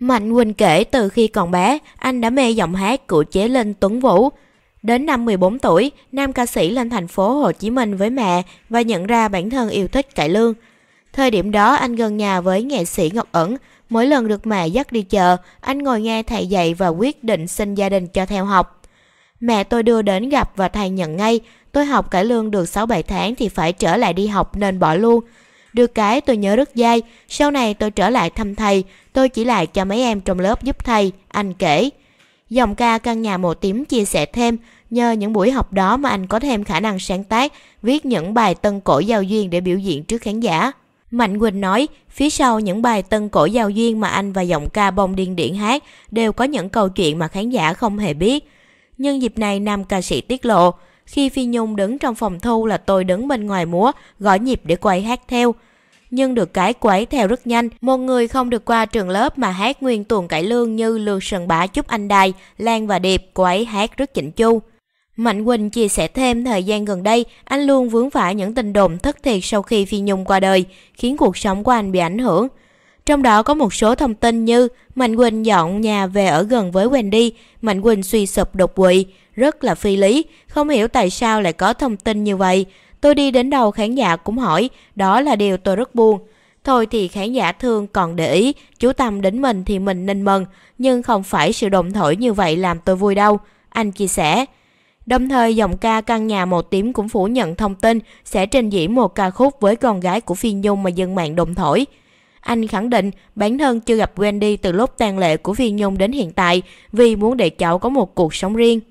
Mạnh Quỳnh kể từ khi còn bé, anh đã mê giọng hát của chế linh Tuấn Vũ. Đến năm 14 tuổi, nam ca sĩ lên thành phố Hồ Chí Minh với mẹ và nhận ra bản thân yêu thích cải lương. Thời điểm đó anh gần nhà với nghệ sĩ Ngọc Ẩn, mỗi lần được mẹ dắt đi chợ, anh ngồi nghe thầy dạy và quyết định xin gia đình cho theo học. Mẹ tôi đưa đến gặp và thầy nhận ngay, tôi học cải lương được 6-7 tháng thì phải trở lại đi học nên bỏ luôn. Được cái tôi nhớ rất dai, sau này tôi trở lại thăm thầy, tôi chỉ lại cho mấy em trong lớp giúp thầy, anh kể. Dòng ca căn nhà màu tím chia sẻ thêm, nhờ những buổi học đó mà anh có thêm khả năng sáng tác, viết những bài tân cổ giao duyên để biểu diễn trước khán giả. Mạnh Quỳnh nói, phía sau những bài tân cổ giao duyên mà anh và giọng ca bông điên điển hát đều có những câu chuyện mà khán giả không hề biết. Nhân dịp này, nam ca sĩ tiết lộ, khi Phi Nhung đứng trong phòng thu là tôi đứng bên ngoài múa, gõ nhịp để cô hát theo. Nhưng được cái cô theo rất nhanh, một người không được qua trường lớp mà hát nguyên tuần cải lương như Lương Sơn Bá, Chúc Anh Đài, Lan và Điệp, cô hát rất chỉnh chu. Mạnh Quỳnh chia sẻ thêm thời gian gần đây, anh luôn vướng phải những tình đồn thất thiệt sau khi Phi Nhung qua đời, khiến cuộc sống của anh bị ảnh hưởng. Trong đó có một số thông tin như Mạnh Quỳnh dọn nhà về ở gần với Wendy, Mạnh Quỳnh suy sụp đột quỵ, rất là phi lý, không hiểu tại sao lại có thông tin như vậy. Tôi đi đến đầu khán giả cũng hỏi, đó là điều tôi rất buồn. Thôi thì khán giả thương còn để ý, chú Tâm đến mình thì mình nên mừng, nhưng không phải sự đồng thổi như vậy làm tôi vui đâu, anh chia sẻ. Đồng thời giọng ca căn nhà một tím cũng phủ nhận thông tin sẽ trình diễn một ca khúc với con gái của Phi Nhung mà dân mạng đồng thổi. Anh khẳng định bản thân chưa gặp Wendy từ lúc tang lệ của Phi Nhung đến hiện tại vì muốn để cháu có một cuộc sống riêng.